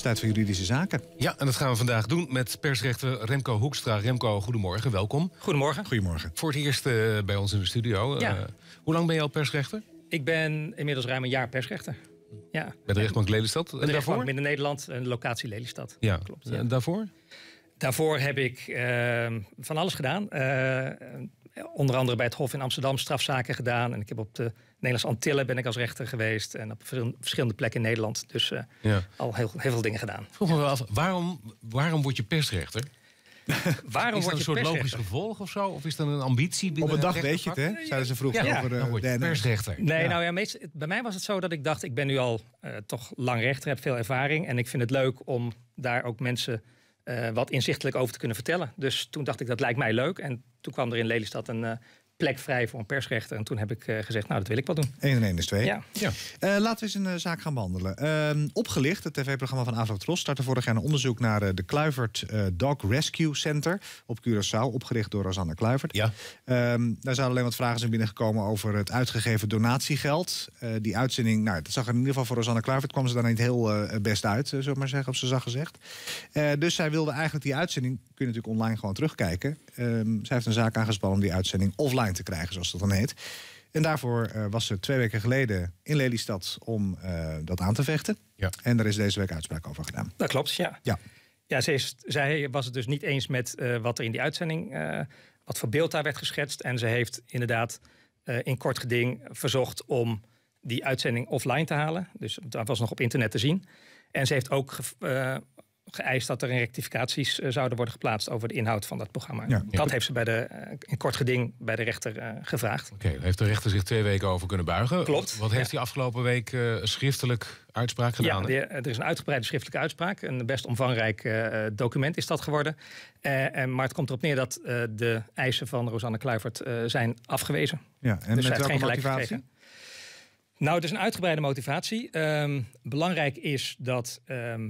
staat voor juridische zaken. Ja, en dat gaan we vandaag doen met persrechter Remco Hoekstra. Remco, goedemorgen, welkom. Goedemorgen. Goedemorgen. Voor het eerst eh, bij ons in de studio. Eh, ja. hoe lang ben je al persrechter? Ik ben inmiddels ruim een jaar persrechter. Ja. Bij de rechtbank Lelystad? En, de daarvoor? Binnen Nederland, een locatie Lelystad. Ja, klopt. En daarvoor? Daarvoor heb ik ehm, van alles gedaan. Eh, onder andere bij het Hof in Amsterdam strafzaken gedaan. En ik heb op de Nederlandse Antillen ben ik als rechter geweest. En op verschillende plekken in Nederland. Dus eh, al heel, veel dingen gedaan. Vroeg me wel af, waarom, waarom word je persrechter? waarom is dat een soort logisch gevolg of zo? Of is dat een ambitie? Op een dag weet je het, hè? Zeiden ze vroeg over eh, dan persrechter. Nee, nou ja, meest, bij mij was het zo dat ik dacht... ik ben nu al eh, toch lang rechter, heb veel ervaring... en ik vind het leuk om daar ook mensen eh, wat inzichtelijk over te kunnen vertellen. Dus toen dacht ik, dat lijkt mij leuk. En toen kwam er in Lelystad een eh, plek vrij voor een persrechter. En toen heb ik eh, gezegd, nou, dat wil ik wel doen. 1 en 1 is 2. Ja. Eh, laten we eens een eh, zaak gaan behandelen. Ehm, opgelicht, het tv-programma van Avro Tros, startte vorig jaar een onderzoek naar de Kluivert Dog Rescue Center op Curaçao, opgericht door Rosanne Kluivert. Ja. Ehm, daar zouden alleen wat vragen zijn binnengekomen over het uitgegeven donatiegeld. die uitzending, nou, dat zag er in ieder geval voor Rosanne Kluivert, kwam ze daar niet heel best uit, uh, maar zeggen, op ze zag gezegd. dus zij wilde eigenlijk die uitzending, kun je natuurlijk online gewoon terugkijken. Ehm, zij heeft een zaak aangespannen om die uitzending offline te krijgen, zoals dat dan heet. En daarvoor eh, was ze twee weken geleden in Lelystad om eh, dat aan te vechten. Ja. En daar is deze week uitspraak over gedaan. Dat klopt, ja. Ja, ja zij, is, zij was het dus niet eens met eh, wat er in die uitzending, wat voor beeld daar werd geschetst. En ze heeft inderdaad in kort geding verzocht om die uitzending offline te halen. Dus dat was nog op internet te zien. En ze heeft ook geëist dat er rectificaties eh, zouden worden geplaatst over de inhoud van dat programma. Dat heeft ze bij de, eh, in kort geding bij de rechter eh, gevraagd. Oké, heeft de rechter zich twee weken over kunnen buigen? Klopt. Wat heeft hij afgelopen week schriftelijk uitspraak gedaan? Ja, de, er is een uitgebreide schriftelijke uitspraak. Een best omvangrijk document is dat geworden. en, maar het komt erop neer dat de eisen van Rosanne Kluivert zijn afgewezen. Ja, en dus met welke geen motivatie? Nou, het is een uitgebreide motivatie. Ehm, belangrijk is dat ehm,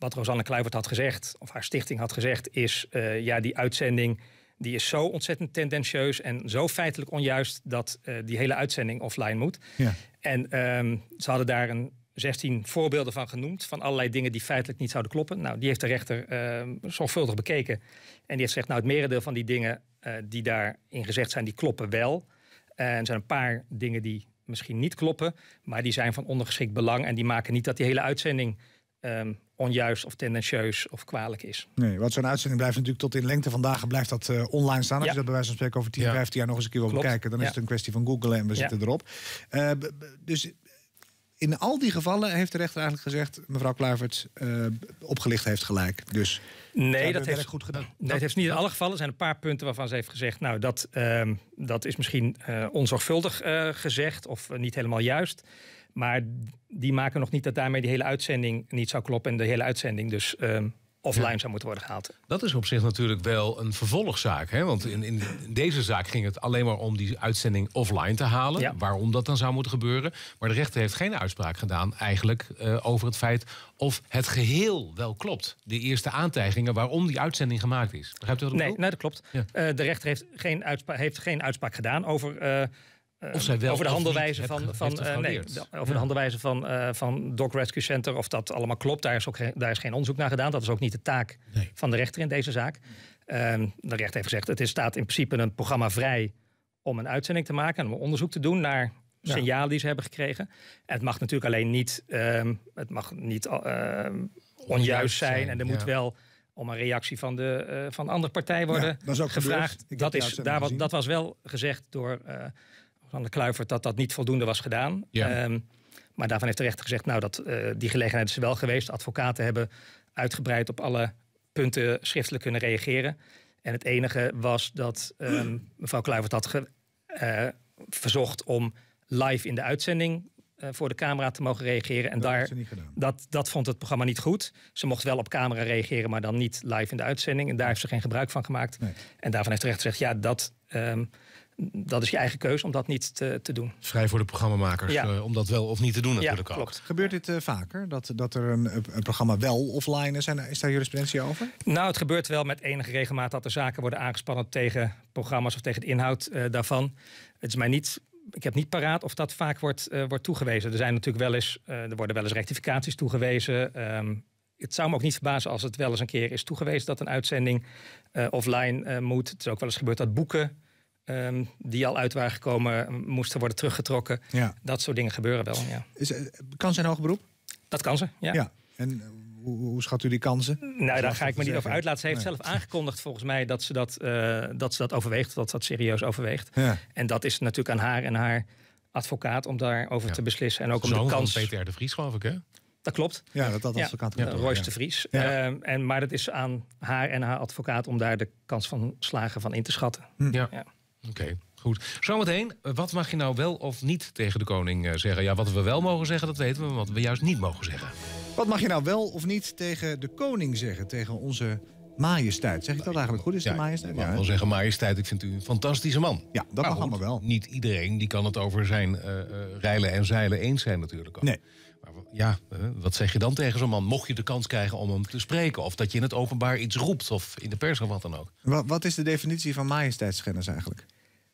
wat Rosanne Kluivert had gezegd, of haar stichting had gezegd, is eh, ja, die uitzending die is zo ontzettend tendentieus en zo feitelijk onjuist dat eh, die hele uitzending offline moet. Ja. En ehm, ze hadden daar een 16 voorbeelden van genoemd, van allerlei dingen die feitelijk niet zouden kloppen. Nou, die heeft de rechter uh, zorgvuldig bekeken. En die heeft gezegd, nou het merendeel van die dingen eh, die daarin gezegd zijn, die kloppen wel. En er zijn een paar dingen die misschien niet kloppen, maar die zijn van ondergeschikt belang en die maken niet dat die hele uitzending ehm, onjuist of tendentieus of kwalijk is. Nee, wat zo'n uitzending blijft natuurlijk tot in lengte vandaag blijft dat eh, online staan. Als je dat bij wijze van spreken over 10, 15 jaar nog eens een keer wil bekijken, dan is het een kwestie van Google en we zitten erop. Eh, dus in al die gevallen heeft de rechter eigenlijk gezegd, mevrouw Kluivert, eh, opgelicht heeft gelijk. Dus nee, dat heeft, goed gedaan. Nee, dat heeft niet in alle gevallen. Er zijn een paar punten waarvan ze heeft gezegd, nou dat, ehm, dat is misschien onzorgvuldig gezegd of niet helemaal juist. Maar die maken nog niet dat daarmee die hele uitzending niet zou kloppen. En de hele uitzending dus ehm, offline zou moeten worden gehaald. Dat is op zich natuurlijk wel een vervolgzaak. Hè? Want in, in deze zaak ging het alleen maar om die uitzending offline te halen. Waarom dat dan zou moeten gebeuren. Maar de rechter heeft geen uitspraak gedaan eigenlijk eh, over het feit of het geheel wel klopt. De eerste aantijgingen waarom die uitzending gemaakt is. Begrijpt nee, nou, dat klopt. Eh, de rechter heeft geen, uitspraak, heeft geen uitspraak gedaan over... Eh, Ehm, over de handelwijze van, eh, van, nee, over de handelwijze van, van Dog Rescue Center, of dat allemaal klopt, daar is, ook, daar is geen onderzoek naar gedaan. Dat is ook niet de taak van de rechter in deze zaak. Ehm, de rechter heeft gezegd, het is, staat in principe een programma vrij om een uitzending te maken en om onderzoek te doen naar signalen die ze hebben gekregen. het mag natuurlijk alleen niet, ehm, het mag niet eh, onjuist zijn, en er moet wel om een reactie van de uh, van andere partij worden gevraagd. Dat, is, daar wat, dat was wel gezegd door, van de Kluivert dat dat niet voldoende was gedaan. Ja. Ehm, maar daarvan heeft de rechter gezegd, nou, dat, eh, die gelegenheid is er wel geweest. Advocaten hebben uitgebreid op alle punten schriftelijk kunnen reageren. En het enige was dat ehm, mevrouw Kluivert had eh, verzocht om live in de uitzending eh, voor de camera te mogen reageren. En dat, daar, dat, dat vond het programma niet goed. Ze mocht wel op camera reageren, maar dan niet live in de uitzending. En daar heeft ze geen gebruik van gemaakt. En daarvan heeft de rechter gezegd, ja, dat... Ehm, dat is je eigen keuze om dat niet te, doen. Vrij voor de programmamakers eh, om dat wel of niet te doen natuurlijk ja, klopt. Ook. Gebeurt dit eh, vaker, dat, dat er een, programma wel offline is? is daar jurisprudentie over? Nou, het gebeurt wel met enige regelmaat dat er zaken worden aangespannen... tegen programma's of tegen de inhoud eh, daarvan. Het is mij niet ik heb niet paraat of dat vaak wordt, wordt toegewezen. Er zijn natuurlijk wel eens, er worden wel eens rectificaties toegewezen. Ehm, het zou me ook niet verbazen als het wel eens een keer is toegewezen dat een uitzending offline moet. Het is ook wel eens gebeurd dat boeken Ehm, die al uit waren gekomen, moesten worden teruggetrokken. Ja. Dat soort dingen gebeuren wel. Ja. Is, eh, kan ze een hoog beroep? Dat kan ze, ja. ja. En eh, hoe, hoe schat u die kansen? Nou, daar ga ik me niet over uitlaten. Ze heeft zelf aangekondigd, volgens mij, dat ze dat, uh, dat ze dat overweegt, dat dat serieus overweegt. Ja. En dat is natuurlijk aan haar en haar advocaat om daarover ja. te beslissen. En ook om de kans. Peter de Vries, geloof ik, hè? Dat klopt. Ja, dat had advocaat. Ja, Royce de Vries. Ehm, en, maar het is aan haar en haar advocaat om daar de kans van slagen van in te schatten. ja. Oké. Goed. Zometeen, eh, wat mag je nou wel of niet tegen de koning eh, zeggen? Ja, wat we wel mogen zeggen, dat weten we, maar wat we juist niet mogen zeggen. Wat mag je nou wel of niet tegen de koning zeggen? Tegen onze Majesteit. Zeg ik dat eigenlijk goed? Is het ja, majesteit? Ik mag wel zeggen majesteit. Ik vind u een fantastische man. Ja, dat mag allemaal wel. Niet iedereen die kan het over zijn uh, reilen en zeilen eens zijn natuurlijk ook. Nee. Maar ja, eh, wat zeg je dan tegen zo'n man? Mocht je de kans krijgen om hem te spreken... of dat je in het openbaar iets roept of in de pers of wat dan ook. Wat, wat is de definitie van majesteitsschennis eigenlijk?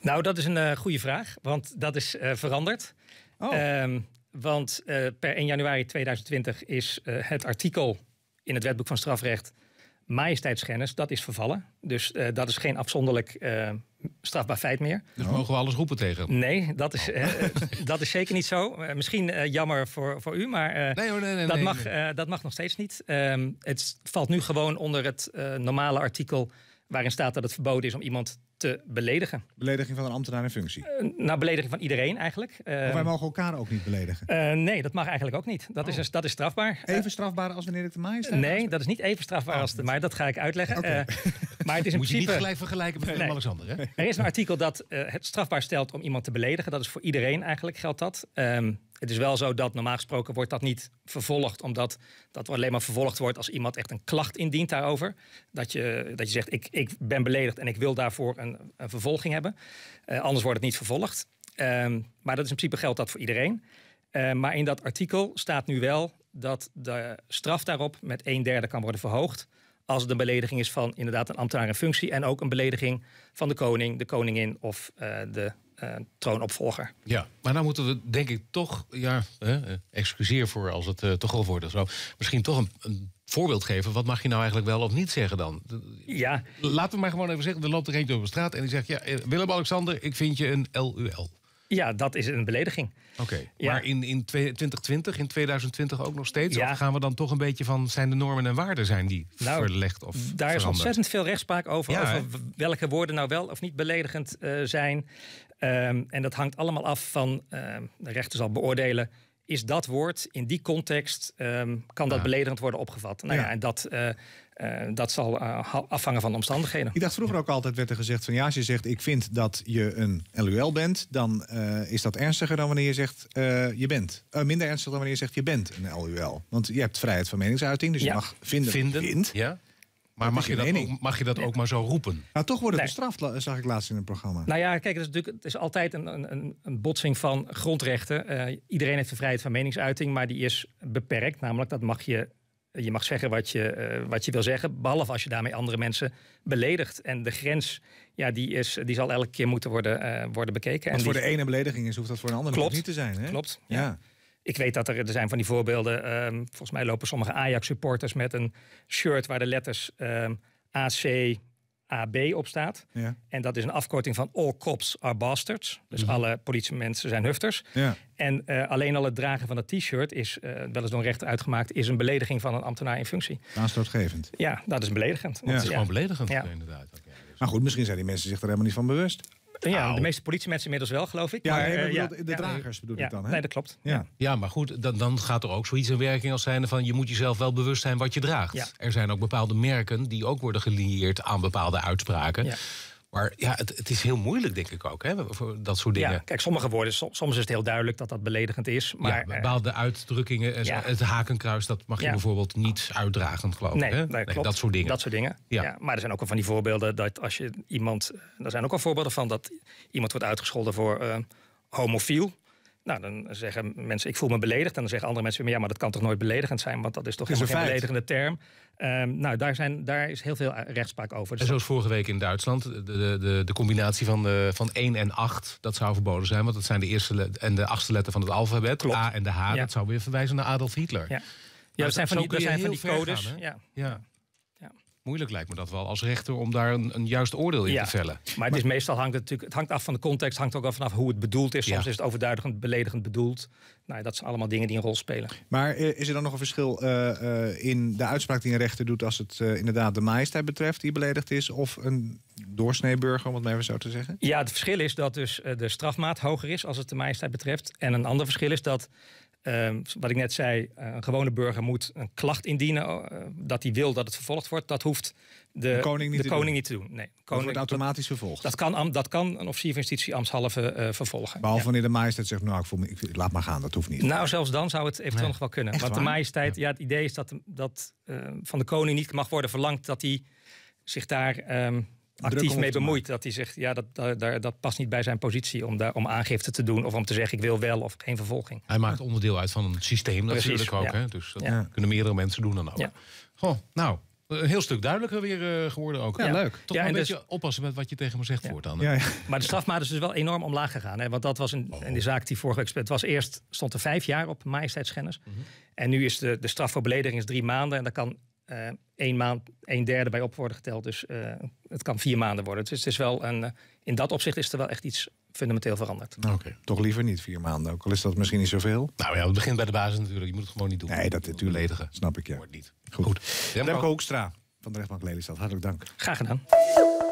Nou, dat is een goede vraag, want dat is veranderd. Oh. Ehm, want per 1 januari 2020 is het artikel in het wetboek van strafrecht majesteitsschennis, dat is vervallen. Dus eh, dat is geen afzonderlijk eh, strafbaar feit meer. Dus mogen we alles roepen tegen? Nee, dat is, oh. eh, dat is zeker niet zo. misschien jammer voor, voor u, maar dat, mag, dat mag nog steeds niet. Ehm, het valt nu gewoon onder het normale artikel waarin staat dat het verboden is om iemand te beledigen. Belediging van een ambtenaar in functie? Uh, nou, belediging van iedereen eigenlijk. maar eh, wij mogen elkaar ook niet beledigen? Eh, nee, dat mag eigenlijk ook niet. Dat, is, oh. dat is strafbaar. Even strafbaar als wanneer ik de maai sta? nee, dat is niet even strafbaar oh, als de maaier. Dat ga ik uitleggen. maar het is in Moet principe... je niet gelijk vergelijken met nee. Alexander, hè? Er is een artikel dat het strafbaar stelt om iemand te beledigen. Dat is voor iedereen eigenlijk geldt dat. Ehm, het is wel zo dat normaal gesproken wordt dat niet vervolgd, omdat dat alleen maar vervolgd wordt als iemand echt een klacht indient daarover. Dat je, dat je zegt, ik, ik ben beledigd en ik wil daarvoor een, een, vervolging hebben. Eh, anders wordt het niet vervolgd. Ehm, maar dat is in principe geldt dat voor iedereen. Ehm, maar in dat artikel staat nu wel dat de straf daarop met een derde kan worden verhoogd. Als het een belediging is van inderdaad een ambtenaar in functie. En ook een belediging van de koning, de koningin of eh, de eh, troonopvolger. Ja, maar dan nou moeten we denk ik toch, ja, eh, excuseer voor als het uh, te grof wordt of zo. Misschien toch een, een voorbeeld geven. Wat mag je nou eigenlijk wel of niet zeggen dan? Ja. Laten we maar gewoon even zeggen. Er loopt er eentje op de straat en die zegt... Ja, eh, Willem-Alexander, ik vind je een LUL. Ja, dat is een belediging. Oké, ja. maar in, in 2020, in 2020 ook nog steeds? Of gaan we dan toch een beetje van, zijn de normen en waarden zijn die nou, verlegd of Daar is ontzettend veel rechtspraak over, over welke woorden nou wel of niet beledigend eh, zijn. Ehm, en dat hangt allemaal af van, ehm, de rechter zal beoordelen is dat woord in die context, ehm, kan dat ja. beledigend worden opgevat. Nou ja, en dat, eh, eh, dat zal eh, afhangen van de omstandigheden. Ik dacht vroeger ook altijd werd er gezegd van ja, als je zegt ik vind dat je een LUL bent, dan is dat ernstiger dan wanneer je zegt je bent. minder ernstig dan wanneer je zegt je bent een LUL. Want je hebt vrijheid van meningsuiting, dus je mag vinden. vinden. Ja. Maar mag je, dat ook, mag je dat ook maar zo roepen? Nou, toch wordt het bestraft, zag ik laatst in het programma. Nou ja, kijk, het is, natuurlijk, het is altijd een, een, een botsing van grondrechten. Eh, iedereen heeft de vrijheid van meningsuiting, maar die is beperkt. Namelijk, dat mag je je mag zeggen wat je, eh, wat je wil zeggen, behalve als je daarmee andere mensen beledigt. En de grens, ja, die, is, die zal elke keer moeten worden, eh, worden bekeken. Als voor de ene belediging is, hoeft dat voor een andere klopt, niet te zijn. Hè? Klopt. Ja. ja. Ik weet dat er, er zijn van die voorbeelden. Um, volgens mij lopen sommige Ajax-supporters met een shirt waar de letters um, ehm, AC, AB op staat. Ja. En dat is een afkorting van All Cops Are Bastards. Dus mhm. alle politiemensen zijn hufters. Ja. En eh, alleen al het dragen van dat t-shirt is, uh, wel eens door een rechter uitgemaakt, is een belediging van een ambtenaar in functie. Aanstootgevend. Ja, dat is beledigend. Ja. Dat is gewoon beledigend, inderdaad. Maar goed, misschien zijn die mensen zich er helemaal niet van bewust. Ja, de meeste politiemensen inmiddels wel, geloof ik. Ja, maar, eh, de dragers bedoel ik dan. Hè? Nee, dat klopt. Ja, ja maar goed, dan, dan gaat er ook zoiets in werking als zijnde van... je moet jezelf wel bewust zijn wat je draagt. Er zijn ook bepaalde merken die ook worden gelieerd aan bepaalde uitspraken. Maar ja, het, het, is heel moeilijk, denk ik ook, hè, voor dat soort dingen. Ja, kijk, sommige woorden, soms is het heel duidelijk dat dat beledigend is. Maar, ja, eh, bepaalde uitdrukkingen, eh, ja. het hakenkruis, dat mag je bijvoorbeeld niet uitdragen, geloof ik. Nee, hè? Nee, dat soort dingen. Dat soort dingen. Ja. maar er zijn ook al van die voorbeelden dat als je iemand. Eh, er zijn ook al voorbeelden van dat iemand wordt uitgescholden voor homofiel. Nou, dan zeggen mensen, ik voel me beledigd. En dan zeggen andere mensen, ja, maar dat kan toch nooit beledigend zijn, want dat is toch een geen beledigende term. Ehm, nou, daar, zijn, daar is heel veel eh, rechtspraak over. en zoals vorige week in Duitsland, de, de, de, combinatie van, de, eh, van 1 en 8, dat zou verboden zijn. Want dat zijn de eerste en de achtste letter van het alfabet. Klopt. A en de H, dat zou weer verwijzen naar Adolf Hitler. Ja, ja nou, dat zijn van die, zijn van die codes. ja. ja. Moeilijk lijkt me dat wel als rechter om daar een, juist oordeel in te vellen. Maar, het is meestal hangt het natuurlijk, het hangt af van de context, hangt ook af vanaf hoe het bedoeld is. Soms is het overduidigend, beledigend bedoeld. Nou, dat zijn allemaal dingen die een rol spelen. Maar eh, is er dan nog een verschil eh, eh, in de uitspraak die een rechter doet als het inderdaad de majesteit betreft die beledigd is, of een doorsneeburger, om het maar even zo te zeggen? Ja, het verschil is dat dus de strafmaat hoger is als het de majesteit betreft. En een ander verschil is dat Ehm, wat ik net zei, eh, een gewone burger moet een klacht indienen eh, dat hij wil dat het vervolgd wordt. Dat hoeft de, de koning niet, te, doen. Nee, koning, dat wordt automatisch vervolgd. Dat kan, dat kan een officier van justitie ambtshalve eh, vervolgen. Behalve wanneer de majesteit zegt, nou, ik, me, ik, laat maar gaan, dat hoeft niet. Nou, zelfs dan zou het eventueel nog wel kunnen. Want de majesteit, ja. het idee is dat, dat van de koning niet mag worden verlangd dat hij zich daar... Ehm, actief mee bemoeit. Dat hij zegt, ja, dat, dat, dat, past niet bij zijn positie om, daar, om aangifte te doen of om te zeggen ik wil wel of geen vervolging. Hij maakt onderdeel uit van een systeem Precies, natuurlijk ook. Hè? Dus dat kunnen meerdere mensen doen dan ook. Goh, nou, een heel stuk duidelijker weer eh, geworden ook. Ja, leuk. Toch een beetje dus- oppassen met wat je tegen me zegt ja. voortaan. maar de strafmaat is dus wel enorm omlaag gegaan. Hè? Want dat was een, oh. de zaak die vorige week... Het was eerst, stond er vijf jaar op majesteitsschennis. Mhm. En nu is de, de straf voor belediging is drie maanden. En dat kan uh, één maand, een derde bij op worden geteld. Dus eh, het kan vier maanden worden. Dus het is wel een, eh, in dat opzicht is er wel echt iets fundamenteel veranderd. Oké, toch liever niet vier maanden, ook al is dat misschien niet zoveel. Nou ja, het begint bij de basis natuurlijk. Je moet het gewoon niet doen. Nee, dat is natuurlijk. Snap ik, ja. Wordt niet. Goed. Goed. Remco van de rechtbank Lelystad, hartelijk dank. Graag gedaan.